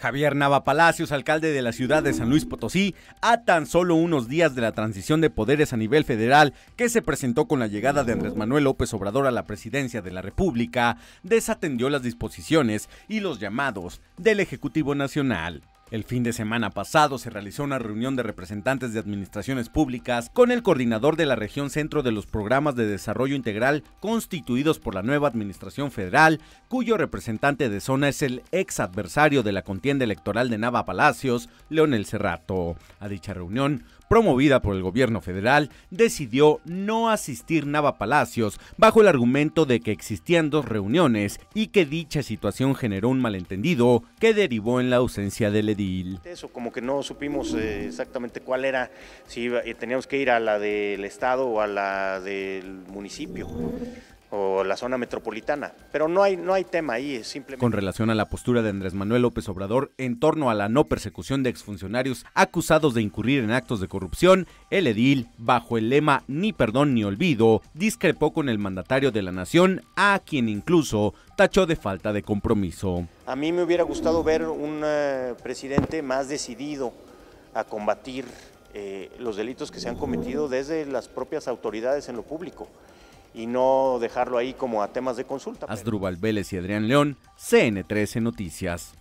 Javier Nava Palacios, alcalde de la ciudad de San Luis Potosí, a tan solo unos días de la transición de poderes a nivel federal que se presentó con la llegada de Andrés Manuel López Obrador a la presidencia de la República, desatendió las disposiciones y los llamados del Ejecutivo Nacional. El fin de semana pasado se realizó una reunión de representantes de administraciones públicas con el coordinador de la región centro de los programas de desarrollo integral constituidos por la nueva administración federal, cuyo representante de zona es el ex adversario de la contienda electoral de Nava Palacios, Leonel Cerrato. A dicha reunión, promovida por el gobierno federal, decidió no asistir Nava Palacios bajo el argumento de que existían dos reuniones y que dicha situación generó un malentendido que derivó en la ausencia del eso, como que no supimos eh, exactamente cuál era, si eh, teníamos que ir a la del Estado o a la del municipio o la zona metropolitana. Pero no hay, no hay tema ahí, es simplemente. Con relación a la postura de Andrés Manuel López Obrador en torno a la no persecución de exfuncionarios acusados de incurrir en actos de corrupción, el edil, bajo el lema ni perdón ni olvido, discrepó con el mandatario de la nación, a quien incluso tachó de falta de compromiso. A mí me hubiera gustado ver un eh, presidente más decidido a combatir eh, los delitos que se han cometido desde las propias autoridades en lo público y no dejarlo ahí como a temas de consulta. Asdrúbal Vélez y Adrián León, CN13 Noticias.